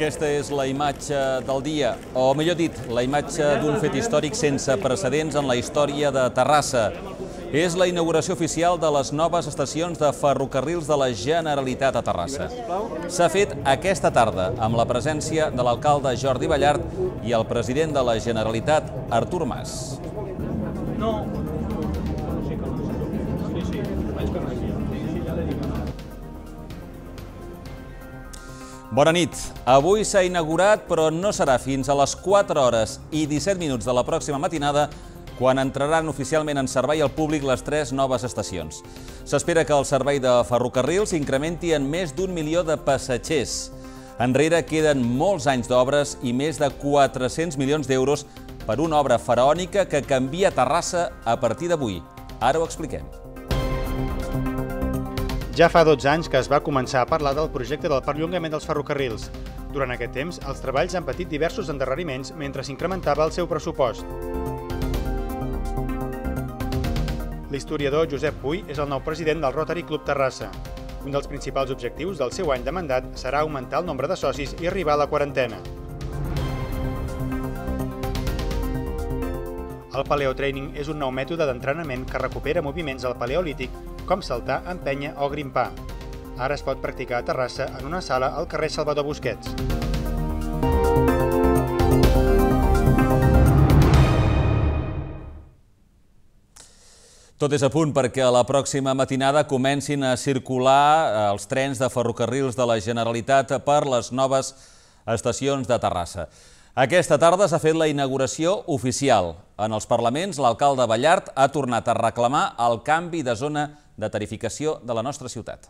Aquesta és la imatge del dia, o millor dit, la imatge d'un fet històric sense precedents en la història de Terrassa. És la inauguració oficial de les noves estacions de ferrocarrils de la Generalitat a Terrassa. S'ha fet aquesta tarda amb la presència de l'alcalde Jordi Ballart i el president de la Generalitat, Artur Mas. No, Bona nit. Avui s'ha inaugurat, però no serà fins a les 4 hores i 17 minuts de la pròxima matinada quan entraran oficialment en servei al públic les tres noves estacions. S'espera que el servei de ferrocarrils s'incrementi en més d'un milió de passatgers. Enrere queden molts anys d'obres i més de 400 milions d'euros per una obra faraònica que canvia Terrassa a partir d'avui. Ara ho expliquem. Ja fa 12 anys que es va començar a parlar del projecte del perllongament dels ferrocarrils. Durant aquest temps, els treballs han patit diversos endarreriments mentre s'incrementava el seu pressupost. L'historiador Josep Puy és el nou president del Rotary Club Terrassa. Un dels principals objectius del seu any de mandat serà augmentar el nombre de socis i arribar a la quarantena. El paleotraining és un nou mètode d'entrenament que recupera moviments del paleolític com saltar, empènyer o grimpar. Ara es pot practicar a Terrassa en una sala al carrer Salvador Busquets. Tot és a punt perquè a la pròxima matinada comencin a circular eh, els trens de ferrocarrils de la Generalitat per les noves estacions de Terrassa. Aquesta tarda s'ha fet la inauguració oficial. En els parlaments, l'alcalde Ballart ha tornat a reclamar el canvi de zona de tarificació de la nostra ciutat.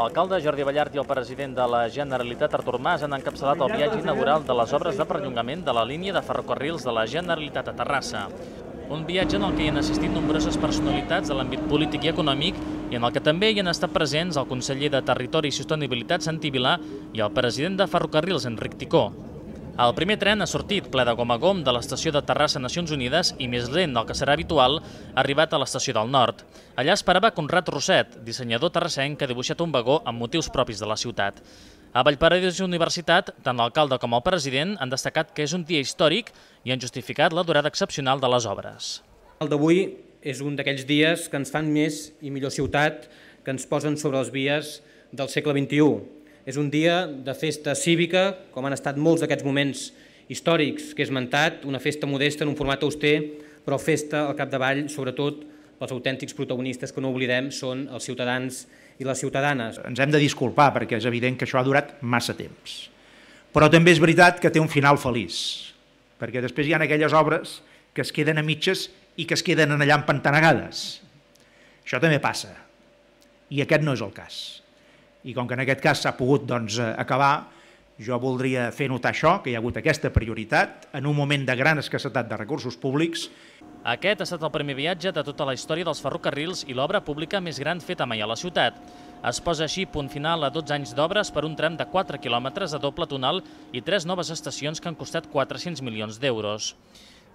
L'alcalde Jordi Ballart i el president de la Generalitat, Artur Mas, han encapçalat el viatge inaugural de les obres de perllongament de la línia de ferrocarrils de la Generalitat a Terrassa. Un viatge en el que hi han assistit nombroses personalitats de l'àmbit polític i econòmic i en el que també hi han estat presents el conseller de Territori i Sostenibilitat, Santi Vilà, i el president de Ferrocarrils, Enric Ticó. El primer tren ha sortit ple de gom a gom de l'estació de Terrassa Nacions Unides i més lent del que serà habitual, ha arribat a l'estació del Nord. Allà esperava Conrad Roset, dissenyador terrassenc que ha dibuixat un vagó amb motius propis de la ciutat. A Vallparadís i Universitat, tant l'alcalde com el president han destacat que és un dia històric i han justificat la durada excepcional de les obres. El d'avui és un d'aquells dies que ens fan més i millor ciutat, que ens posen sobre les vies del segle XXI és un dia de festa cívica, com han estat molts d'aquests moments històrics que he esmentat, una festa modesta en un format auster, però festa al capdavall, sobretot, pels autèntics protagonistes que no oblidem són els ciutadans i les ciutadanes. Ens hem de disculpar perquè és evident que això ha durat massa temps. Però també és veritat que té un final feliç, perquè després hi ha aquelles obres que es queden a mitges i que es queden allà empantanegades. Això també passa, i aquest no és el cas i com que en aquest cas s'ha pogut doncs, eh, acabar, jo voldria fer notar això, que hi ha hagut aquesta prioritat en un moment de gran escassetat de recursos públics. Aquest ha estat el primer viatge de tota la història dels ferrocarrils i l'obra pública més gran feta mai a la ciutat. Es posa així punt final a 12 anys d'obres per un tram de 4 quilòmetres de doble tonal i tres noves estacions que han costat 400 milions d'euros.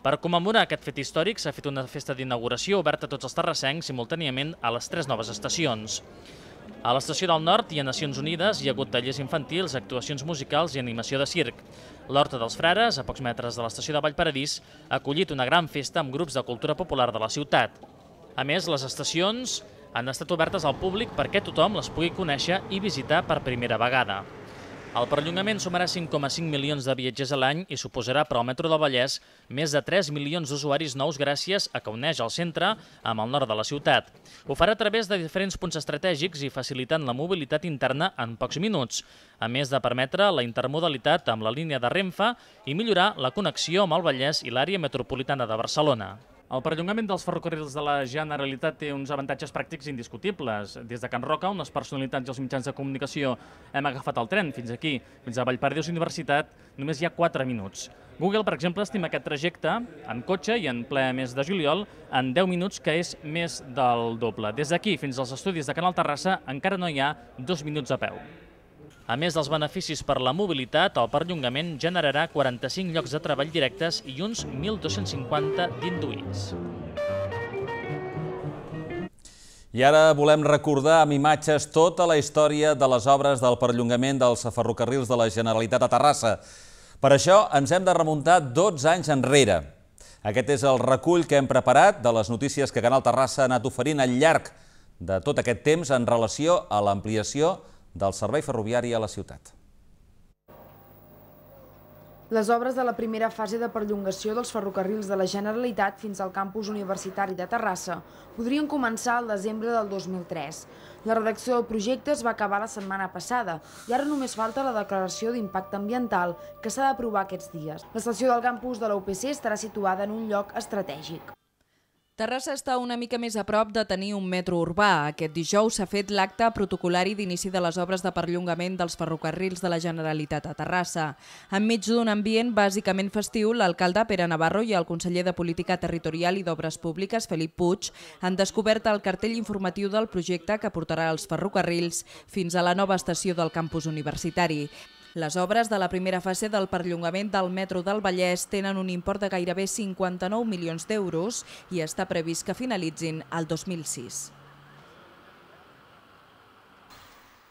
Per commemorar aquest fet històric s'ha fet una festa d'inauguració oberta a tots els terrassencs simultàniament a les tres noves estacions. A l'Estació del Nord i a Nacions Unides hi ha hagut tallers infantils, actuacions musicals i animació de circ. L'Horta dels Frares, a pocs metres de l'estació de Vallparadís, ha acollit una gran festa amb grups de cultura popular de la ciutat. A més, les estacions han estat obertes al públic perquè tothom les pugui conèixer i visitar per primera vegada. El perllongament sumarà 5,5 milions de viatgers a l'any i suposarà per al metro del Vallès més de 3 milions d'usuaris nous gràcies a que uneix el centre amb el nord de la ciutat. Ho farà a través de diferents punts estratègics i facilitant la mobilitat interna en pocs minuts, a més de permetre la intermodalitat amb la línia de Renfe i millorar la connexió amb el Vallès i l'àrea metropolitana de Barcelona. El perllongament dels ferrocarrils de la Generalitat té uns avantatges pràctics indiscutibles. Des de Can Roca, on les personalitats i els mitjans de comunicació hem agafat el tren fins aquí, fins a Vallpardius Universitat, només hi ha 4 minuts. Google, per exemple, estima aquest trajecte en cotxe i en ple mes de juliol en 10 minuts, que és més del doble. Des d'aquí fins als estudis de Canal Terrassa encara no hi ha dos minuts a peu. A més dels beneficis per la mobilitat, el perllongament generarà 45 llocs de treball directes i uns 1.250 d'induïts. I ara volem recordar amb imatges tota la història de les obres del perllongament dels ferrocarrils de la Generalitat a Terrassa. Per això ens hem de remuntar 12 anys enrere. Aquest és el recull que hem preparat de les notícies que Canal Terrassa ha anat oferint al llarg de tot aquest temps en relació a l'ampliació de del servei ferroviari a la ciutat. Les obres de la primera fase de perllongació dels ferrocarrils de la Generalitat fins al campus universitari de Terrassa podrien començar al desembre del 2003. La redacció del projecte es va acabar la setmana passada i ara només falta la declaració d'impacte ambiental que s'ha d'aprovar aquests dies. L'estació del campus de la UPC estarà situada en un lloc estratègic. Terrassa està una mica més a prop de tenir un metro urbà. Aquest dijous s'ha fet l'acte protocolari d'inici de les obres de perllongament dels ferrocarrils de la Generalitat a Terrassa. Enmig d'un ambient bàsicament festiu, l'alcalde Pere Navarro i el conseller de Política Territorial i d'Obres Públiques, Felip Puig, han descobert el cartell informatiu del projecte que portarà els ferrocarrils fins a la nova estació del campus universitari. Les obres de la primera fase del perllongament del metro del Vallès tenen un import de gairebé 59 milions d'euros i està previst que finalitzin el 2006.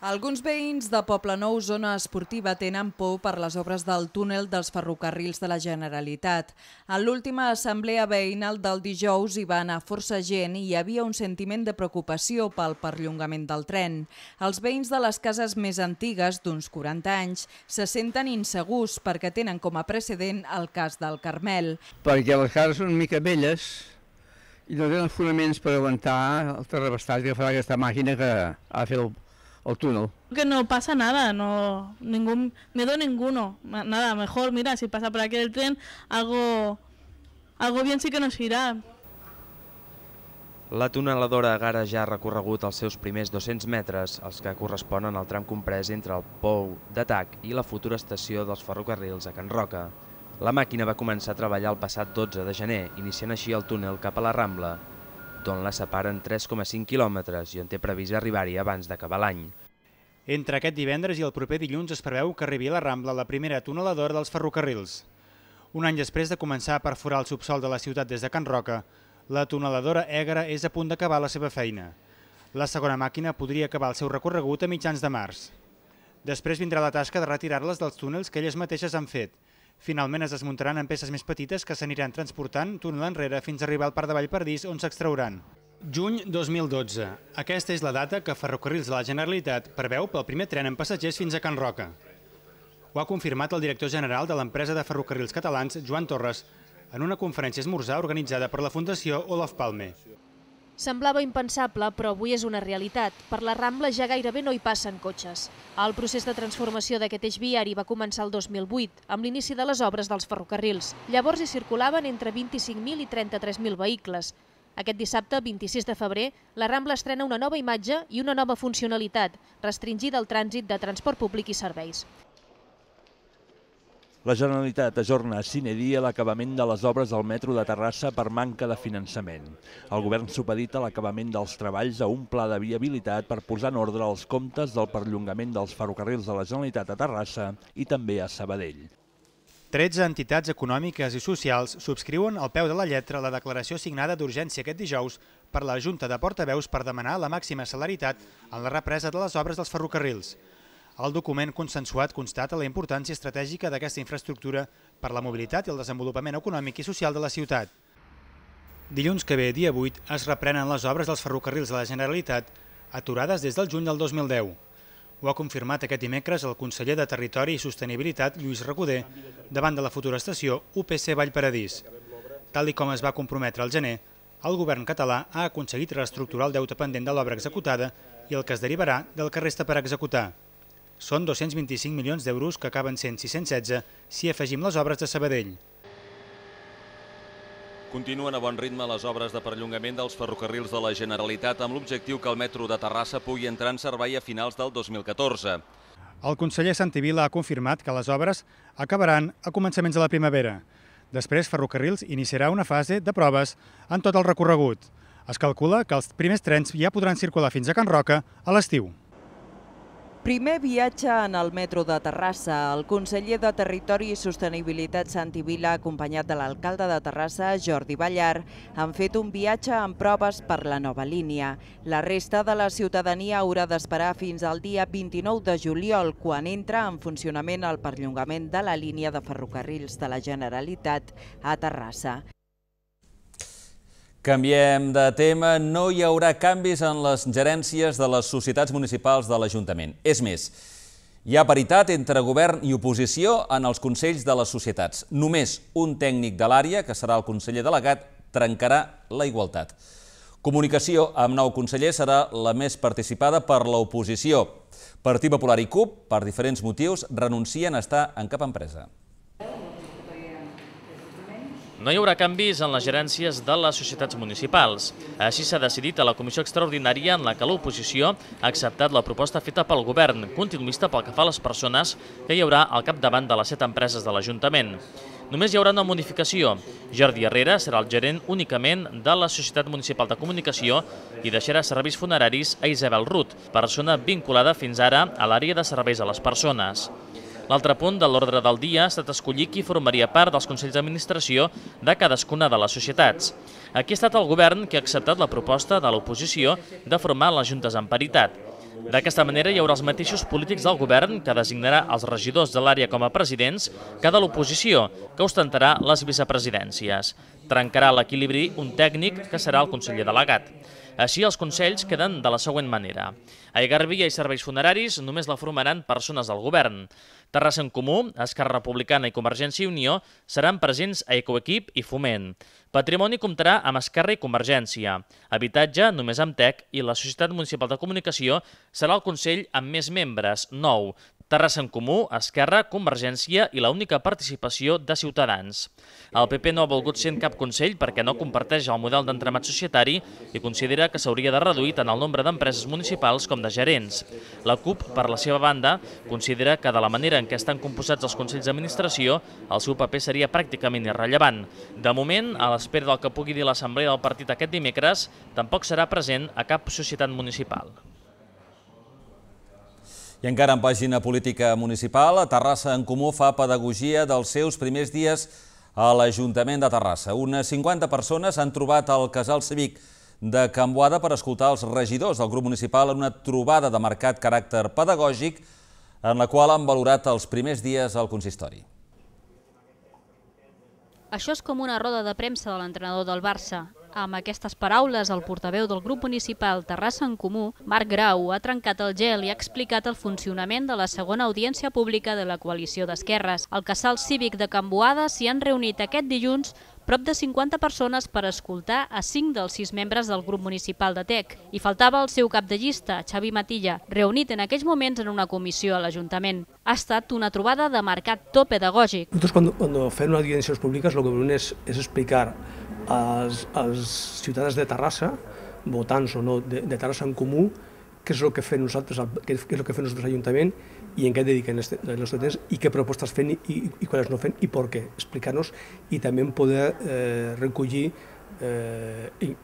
Alguns veïns de Poble Nou, zona esportiva, tenen por per les obres del túnel dels ferrocarrils de la Generalitat. En l'última assemblea veïnal del dijous hi va anar força gent i hi havia un sentiment de preocupació pel perllongament del tren. Els veïns de les cases més antigues, d'uns 40 anys, se senten insegurs perquè tenen com a precedent el cas del Carmel. Perquè les cases són una mica velles, i no tenen fonaments per aguantar el terrabastat que farà aquesta màquina que ha fet el, al túnel. Que no pasa nada, no ningún miedo ninguno, nada, mejor, mira, si pasa por aquí el tren, algo, algo bien sí que nos irá. La tuneladora Gara ja ha recorregut els seus primers 200 metres, els que corresponen al tram comprès entre el Pou d'Atac i la futura estació dels ferrocarrils a Can Roca. La màquina va començar a treballar el passat 12 de gener, iniciant així el túnel cap a la Rambla, d'on la separen 3,5 quilòmetres i on té previst arribar-hi abans d'acabar l'any. Entre aquest divendres i el proper dilluns es preveu que arribi a la Rambla la primera tuneladora dels ferrocarrils. Un any després de començar a perforar el subsol de la ciutat des de Can Roca, la tuneladora Egra és a punt d'acabar la seva feina. La segona màquina podria acabar el seu recorregut a mitjans de març. Després vindrà la tasca de retirar-les dels túnels que elles mateixes han fet, Finalment es desmuntaran en peces més petites que s'aniran transportant, tornant enrere fins a arribar al parc de Vallpardís on s'extrauran. Juny 2012. Aquesta és la data que Ferrocarrils de la Generalitat preveu pel primer tren amb passatgers fins a Can Roca. Ho ha confirmat el director general de l'empresa de ferrocarrils catalans, Joan Torres, en una conferència esmorzar organitzada per la Fundació Olaf Palme. Semblava impensable, però avui és una realitat. Per la Rambla ja gairebé no hi passen cotxes. El procés de transformació d'aquest eix viari va començar el 2008, amb l'inici de les obres dels ferrocarrils. Llavors hi circulaven entre 25.000 i 33.000 vehicles. Aquest dissabte, 26 de febrer, la Rambla estrena una nova imatge i una nova funcionalitat, restringida al trànsit de transport públic i serveis. La Generalitat ajorna a sine dia l'acabament de les obres del metro de Terrassa per manca de finançament. El govern supedita l'acabament dels treballs a un pla de viabilitat per posar en ordre els comptes del perllongament dels ferrocarrils de la Generalitat a Terrassa i també a Sabadell. 13 entitats econòmiques i socials subscriuen al peu de la lletra la declaració signada d'urgència aquest dijous per la Junta de Portaveus per demanar la màxima celeritat en la represa de les obres dels ferrocarrils. El document consensuat constata la importància estratègica d'aquesta infraestructura per la mobilitat i el desenvolupament econòmic i social de la ciutat. Dilluns que ve, dia 8, es reprenen les obres dels ferrocarrils de la Generalitat aturades des del juny del 2010. Ho ha confirmat aquest dimecres el conseller de Territori i Sostenibilitat, Lluís Recoder, davant de la futura estació UPC Vallparadís. Tal com es va comprometre al gener, el govern català ha aconseguit reestructurar el deute pendent de l'obra executada i el que es derivarà del que resta per executar. Són 225 milions d'euros que acaben sent 616 si afegim les obres de Sabadell. Continuen a bon ritme les obres de perllongament dels ferrocarrils de la Generalitat amb l'objectiu que el metro de Terrassa pugui entrar en servei a finals del 2014. El conseller Santivila ha confirmat que les obres acabaran a començaments de la primavera. Després, Ferrocarrils iniciarà una fase de proves en tot el recorregut. Es calcula que els primers trens ja podran circular fins a Can Roca a l'estiu. Primer viatge en el metro de Terrassa. El conseller de Territori i Sostenibilitat, Santi Vila, acompanyat de l'alcalde de Terrassa, Jordi Ballar, han fet un viatge amb proves per la nova línia. La resta de la ciutadania haurà d'esperar fins al dia 29 de juliol, quan entra en funcionament el perllongament de la línia de ferrocarrils de la Generalitat a Terrassa. Canviem de tema. No hi haurà canvis en les gerències de les societats municipals de l'Ajuntament. És més, hi ha paritat entre govern i oposició en els consells de les societats. Només un tècnic de l'àrea, que serà el conseller delegat, trencarà la igualtat. Comunicació amb nou conseller serà la més participada per l'oposició. Partit Popular i CUP, per diferents motius, renuncien a estar en cap empresa. No hi haurà canvis en les gerències de les societats municipals. Així s'ha decidit a la comissió extraordinària en la que l'oposició ha acceptat la proposta feta pel govern, continuista pel que fa a les persones que hi haurà al capdavant de les set empreses de l'Ajuntament. Només hi haurà una modificació. Jordi Herrera serà el gerent únicament de la Societat Municipal de Comunicació i deixarà serveis funeraris a Isabel Ruth, persona vinculada fins ara a l'àrea de serveis a les persones. L'altre punt de l'ordre del dia ha estat escollir qui formaria part dels Consells d'Administració de cadascuna de les societats. Aquí ha estat el govern que ha acceptat la proposta de l'oposició de formar les juntes en paritat. D'aquesta manera hi haurà els mateixos polítics del govern que designarà els regidors de l'àrea com a presidents que de l'oposició, que ostentarà les vicepresidències. Trencarà l'equilibri un tècnic que serà el conseller delegat. Així, els consells queden de la següent manera. A Igarbia i serveis funeraris només la formaran persones del govern. Terrassa en Comú, Esquerra Republicana i Convergència i Unió seran presents a Ecoequip i Foment. Patrimoni comptarà amb Esquerra i Convergència. Habitatge només amb TEC i la Societat Municipal de Comunicació serà el Consell amb més membres, 9, Terrassa en Comú, Esquerra, Convergència i la única participació de Ciutadans. El PP no ha volgut ser en cap consell perquè no comparteix el model d'entremat societari i considera que s'hauria de reduir tant el nombre d'empreses municipals com de gerents. La CUP, per la seva banda, considera que de la manera en què estan composats els consells d'administració, el seu paper seria pràcticament irrellevant. De moment, a l'espera del que pugui dir l'assemblea del partit aquest dimecres, tampoc serà present a cap societat municipal. I encara en pàgina política municipal, a Terrassa en Comú fa pedagogia dels seus primers dies a l'Ajuntament de Terrassa. Unes 50 persones han trobat el casal cívic de Can Boada per escoltar els regidors del grup municipal en una trobada de marcat caràcter pedagògic en la qual han valorat els primers dies al consistori. Això és com una roda de premsa de l'entrenador del Barça. Amb aquestes paraules, el portaveu del grup municipal Terrassa en Comú, Marc Grau, ha trencat el gel i ha explicat el funcionament de la segona audiència pública de la coalició d'esquerres. Al casal cívic de Boada s'hi han reunit aquest dilluns prop de 50 persones per escoltar a 5 dels 6 membres del grup municipal de TEC. I faltava el seu cap de llista, Xavi Matilla, reunit en aquells moments en una comissió a l'Ajuntament. Ha estat una trobada de mercat to pedagògic. Nosaltres quan, quan fem audiències públiques el que volem és, és explicar els, els ciutadans de Terrassa, votants o no de, de Terrassa en Comú, què és el que fem nosaltres, què és el que fem nosaltres l'Ajuntament i en què dediquen els el nostre temps i què propostes fem i, i, i quines no fem i per què, explicar-nos i també poder eh, recollir eh, y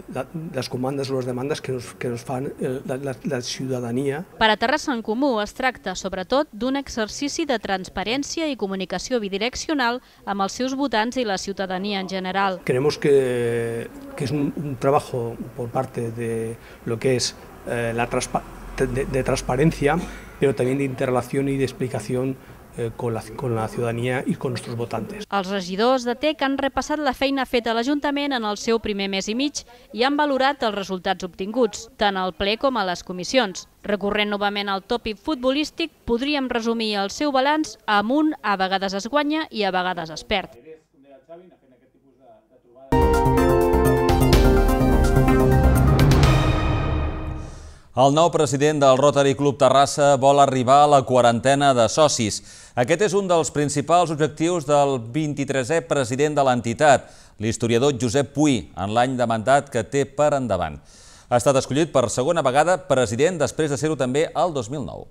las o les demandes que nos, que nos fan eh, la, la ciutadania. Per a Terrassa en Comú es tracta, sobretot, d'un exercici de transparència i comunicació bidireccional amb els seus votants i la ciutadania en general. Creemos que, que és un, un trabajo por parte de lo que es eh, la transpa de, de transparencia, pero también de interrelación y de explicación Eh, con la, con la ciudadanía y con nuestros votantes. Els regidors de TEC han repassat la feina feta a l'Ajuntament en el seu primer mes i mig i han valorat els resultats obtinguts, tant al ple com a les comissions. Recorrent novament al tòpic futbolístic, podríem resumir el seu balanç amb un a vegades es guanya i a vegades es perd. El nou president del Rotary Club Terrassa vol arribar a la quarantena de socis. Aquest és un dels principals objectius del 23è president de l'entitat, l'historiador Josep Puy, en l'any de mandat que té per endavant. Ha estat escollit per segona vegada president després de ser-ho també al 2009.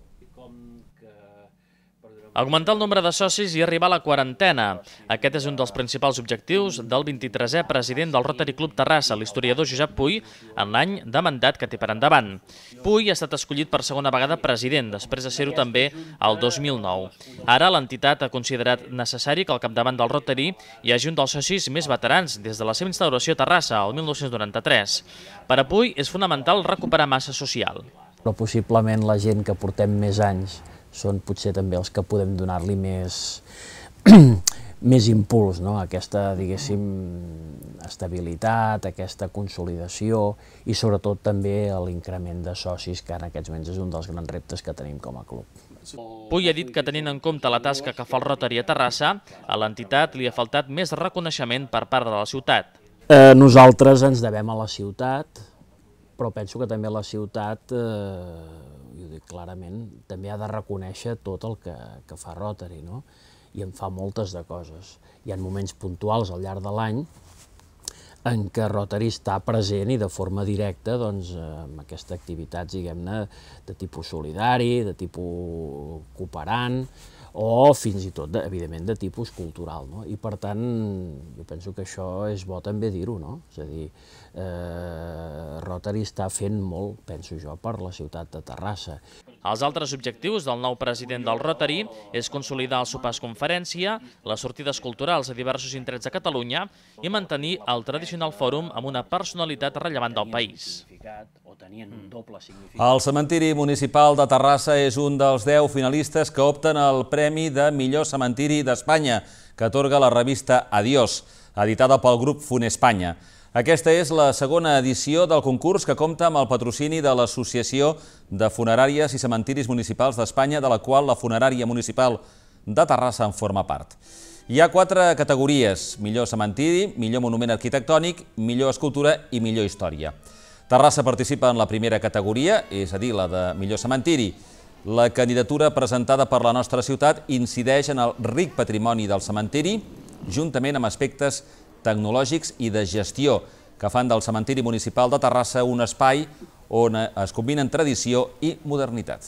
Augmentar el nombre de socis i arribar a la quarantena. Aquest és un dels principals objectius del 23è president del Rotary Club Terrassa, l'historiador Josep Puy, en l'any de mandat que té per endavant. Puy ha estat escollit per segona vegada president, després de ser-ho també el 2009. Ara l'entitat ha considerat necessari que al capdavant del Rotary hi hagi un dels socis més veterans des de la seva instauració a Terrassa, el 1993. Per a Puy és fonamental recuperar massa social. Però possiblement la gent que portem més anys són potser també els que podem donar-li més, més impuls, no? aquesta, diguéssim, estabilitat, aquesta consolidació i sobretot també l'increment de socis, que en aquests moments és un dels grans reptes que tenim com a club. Puy ha dit que tenint en compte la tasca que fa el Rotary a Terrassa, a l'entitat li ha faltat més reconeixement per part de la ciutat. Eh, nosaltres ens devem a la ciutat, però penso que també la ciutat eh, i ho dic clarament, també ha de reconèixer tot el que, que fa Rotary, no? i en fa moltes de coses. Hi ha moments puntuals al llarg de l'any en què Rotary està present i de forma directa doncs, amb aquesta activitat, diguem-ne, de tipus solidari, de tipus cooperant, o fins i tot, evidentment, de tipus cultural. No? I per tant, jo penso que això és bo també dir-ho, no? És a dir, eh, Rotary està fent molt, penso jo, per la ciutat de Terrassa. Els altres objectius del nou president del Rotary és consolidar el sopars conferència, les sortides culturals a diversos indrets de Catalunya i mantenir el tradicional fòrum amb una personalitat rellevant del país significat o tenien un mm. doble significat. El cementiri municipal de Terrassa és un dels 10 finalistes que opten al Premi de Millor Cementiri d'Espanya, que atorga la revista Adiós, editada pel grup Fun Espanya. Aquesta és la segona edició del concurs que compta amb el patrocini de l'Associació de Funeràries i Cementiris Municipals d'Espanya, de la qual la Funerària Municipal de Terrassa en forma part. Hi ha quatre categories, millor cementiri, millor monument arquitectònic, millor escultura i millor història. Terrassa participa en la primera categoria, és a dir, la de millor cementiri. La candidatura presentada per la nostra ciutat incideix en el ric patrimoni del cementiri, juntament amb aspectes tecnològics i de gestió, que fan del cementiri municipal de Terrassa un espai on es combinen tradició i modernitat.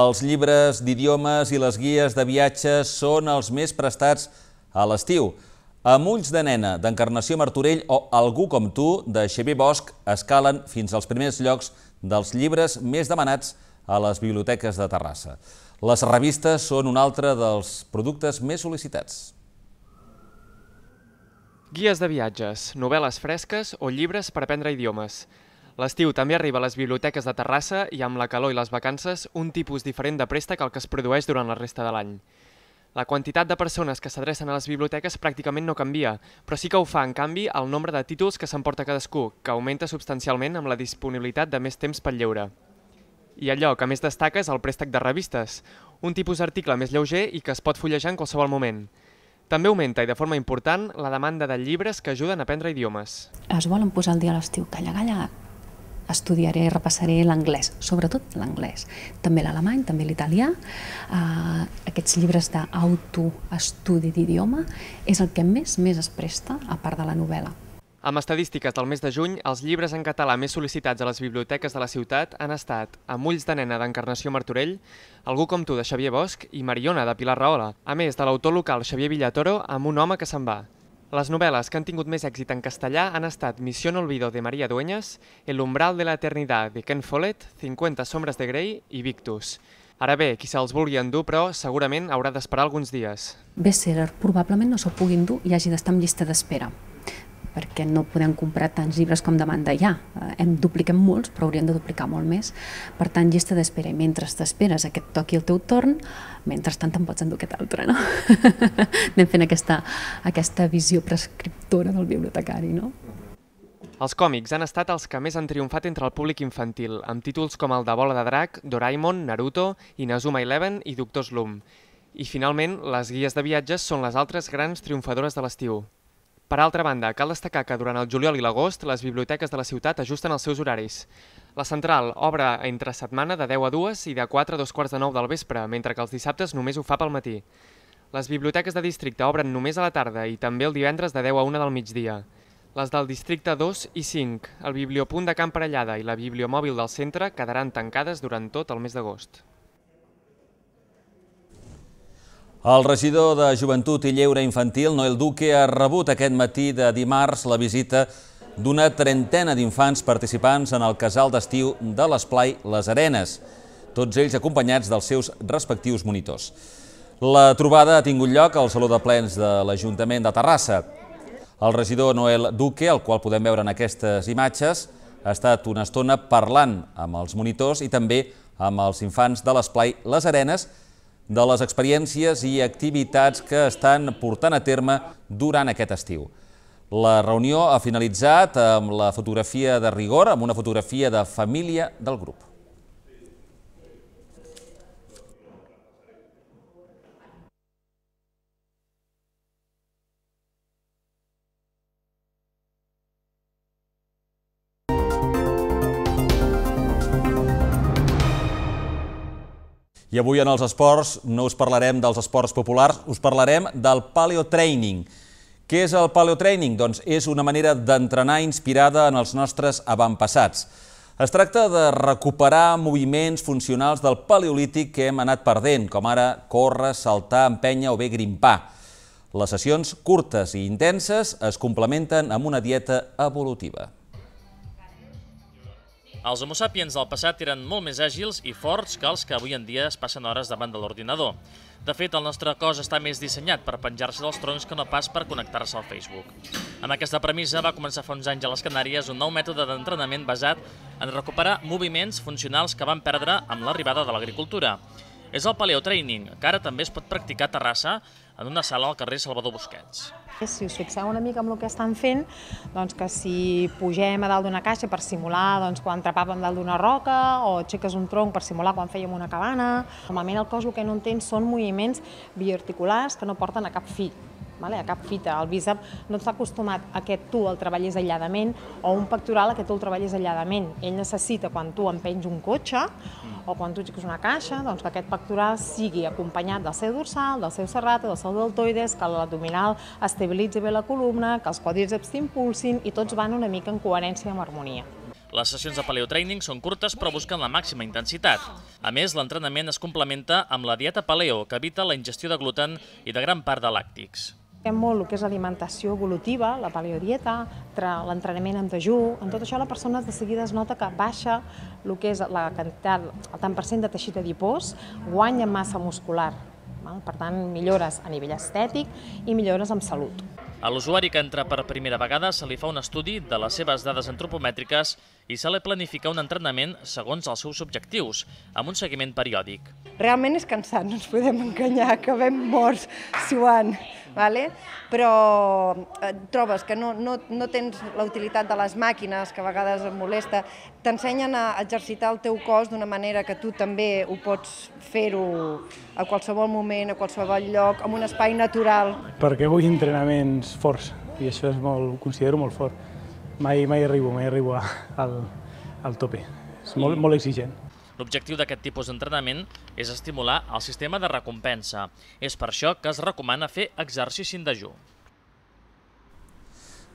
Els llibres d'idiomes i les guies de viatges són els més prestats a l'estiu. A Mulls de Nena, d'Encarnació Martorell o Algú com tu, de Xavier Bosch, escalen fins als primers llocs dels llibres més demanats a les biblioteques de Terrassa. Les revistes són un altre dels productes més sol·licitats. Guies de viatges, novel·les fresques o llibres per aprendre idiomes. L'estiu també arriba a les biblioteques de Terrassa i amb la calor i les vacances un tipus diferent de préstec al que es produeix durant la resta de l'any. La quantitat de persones que s'adrecen a les biblioteques pràcticament no canvia, però sí que ho fa, en canvi, el nombre de títols que s'emporta cadascú, que augmenta substancialment amb la disponibilitat de més temps pel lleure. I allò que més destaca és el préstec de revistes, un tipus d'article més lleuger i que es pot fullejar en qualsevol moment. També augmenta, i de forma important, la demanda de llibres que ajuden a aprendre idiomes. Es volen posar al dia a l'estiu. Calla, calla, estudiaré, i repassaré l'anglès, sobretot l'anglès, també l'alemany, també l'italià. Uh, aquests llibres d'autoestudi d'idioma és el que més, més es presta, a part de la novel·la. Amb estadístiques del mes de juny, els llibres en català més sol·licitats a les biblioteques de la ciutat han estat Amb ulls de nena d'Encarnació Martorell, Algú com tu de Xavier Bosch i Mariona de Pilar Rahola, a més de l'autor local Xavier Villatoro amb un home que se'n va. Les novel·les que han tingut més èxit en castellà han estat no Olvido de María Dueñas, El umbral de la eternidad de Ken Follett, 50 sombres de Grey i Victus. Ara bé, qui se'ls vulgui endur, però, segurament haurà d'esperar alguns dies. ser, probablement no se'l pugui endur i hagi d'estar en llista d'espera perquè no podem comprar tants llibres com demanda hi ha. Eh, hem dupliquem molts, però hauríem de duplicar molt més. Per tant, llista d'espera. I mentre t'esperes aquest que et toqui el teu torn, mentrestant te'n pots endur aquest altre, no? Anem fent aquesta, aquesta visió prescriptora del bibliotecari, no? Els còmics han estat els que més han triomfat entre el públic infantil, amb títols com el de Bola de Drac, Doraemon, Naruto, Inazuma Eleven i Doctor Slum. I finalment, les guies de viatges són les altres grans triomfadores de l'estiu. Per altra banda, cal destacar que durant el juliol i l'agost les biblioteques de la ciutat ajusten els seus horaris. La central obre entre setmana de 10 a 2 i de 4 a 2 quarts de 9 del vespre, mentre que els dissabtes només ho fa pel matí. Les biblioteques de districte obren només a la tarda i també el divendres de 10 a 1 del migdia. Les del districte 2 i 5, el bibliopunt de Camp Parellada i la bibliomòbil del centre quedaran tancades durant tot el mes d'agost. El regidor de Joventut i Lleure Infantil, Noel Duque, ha rebut aquest matí de dimarts la visita d'una trentena d'infants participants en el casal d'estiu de l'Esplai Les Arenes, tots ells acompanyats dels seus respectius monitors. La trobada ha tingut lloc al Saló de Plens de l'Ajuntament de Terrassa. El regidor Noel Duque, el qual podem veure en aquestes imatges, ha estat una estona parlant amb els monitors i també amb els infants de l'Esplai Les Arenes, de les experiències i activitats que estan portant a terme durant aquest estiu. La reunió ha finalitzat amb la fotografia de rigor, amb una fotografia de família del grup. I avui en els esports no us parlarem dels esports populars, us parlarem del paleotraining. Què és el paleotraining? Doncs és una manera d'entrenar inspirada en els nostres avantpassats. Es tracta de recuperar moviments funcionals del paleolític que hem anat perdent, com ara córrer, saltar, empènyer o bé grimpar. Les sessions curtes i intenses es complementen amb una dieta evolutiva. Els homo sapiens del passat eren molt més àgils i forts que els que avui en dia es passen hores davant de l'ordinador. De fet, el nostre cos està més dissenyat per penjar-se dels troncs que no pas per connectar-se al Facebook. Amb aquesta premissa va començar fa uns anys a les Canàries un nou mètode d'entrenament basat en recuperar moviments funcionals que van perdre amb l'arribada de l'agricultura. És el paleotraining, que ara també es pot practicar a Terrassa, en una sala al carrer Salvador Busquets. Si us fixeu una mica en el que estan fent, doncs que si pugem a dalt d'una caixa per simular doncs, quan trepàvem dalt d'una roca o aixeques un tronc per simular quan fèiem una cabana, normalment el cos el que no entén són moviments biarticulars que no porten a cap fill vale? a cap fita. El bíceps no està acostumat a que tu el treballis aïlladament o un pectoral a que tu el treballis aïlladament. Ell necessita, quan tu empenys un cotxe o quan tu xiques una caixa, doncs que aquest pectoral sigui acompanyat del seu dorsal, del seu serrat, del seu deltoides, que l'abdominal estabilitzi bé la columna, que els quadríceps t'impulsin i tots van una mica en coherència amb harmonia. Les sessions de paleotraining són curtes però busquen la màxima intensitat. A més, l'entrenament es complementa amb la dieta paleo, que evita la ingestió de gluten i de gran part de làctics. Fem molt el que és alimentació evolutiva, la paleodieta, l'entrenament amb dejú, en tot això la persona de seguida es nota que baixa el que és la quantitat, el tant per cent de teixit adipós, guanya massa muscular. Per tant, millores a nivell estètic i millores en salut. A l'usuari que entra per primera vegada se li fa un estudi de les seves dades antropomètriques i se li planifica un entrenament segons els seus objectius, amb un seguiment periòdic. Realment és cansant, no ens podem enganyar, acabem morts suant vale? però eh, trobes que no, no, no tens la utilitat de les màquines, que a vegades et molesta, t'ensenyen a exercitar el teu cos d'una manera que tu també ho pots fer-ho a qualsevol moment, a qualsevol lloc, en un espai natural. Perquè vull entrenaments forts, i això és molt, ho considero molt fort. Mai, mai arribo, mai arribo a, al, al tope. És molt, molt exigent. L'objectiu d'aquest tipus d'entrenament és estimular el sistema de recompensa. És per això que es recomana fer exercici en dejú.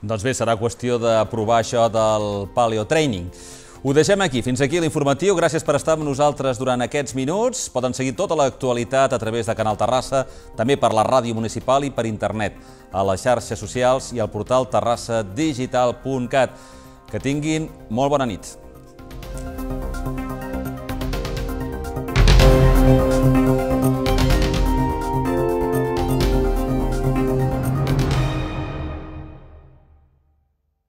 Doncs bé, serà qüestió d'aprovar això del paleotraining. Ho deixem aquí. Fins aquí l'informatiu. Gràcies per estar amb nosaltres durant aquests minuts. Poden seguir tota l'actualitat a través de Canal Terrassa, també per la ràdio municipal i per internet, a les xarxes socials i al portal terrassadigital.cat. Que tinguin molt bona nit. Thank you. Thank you.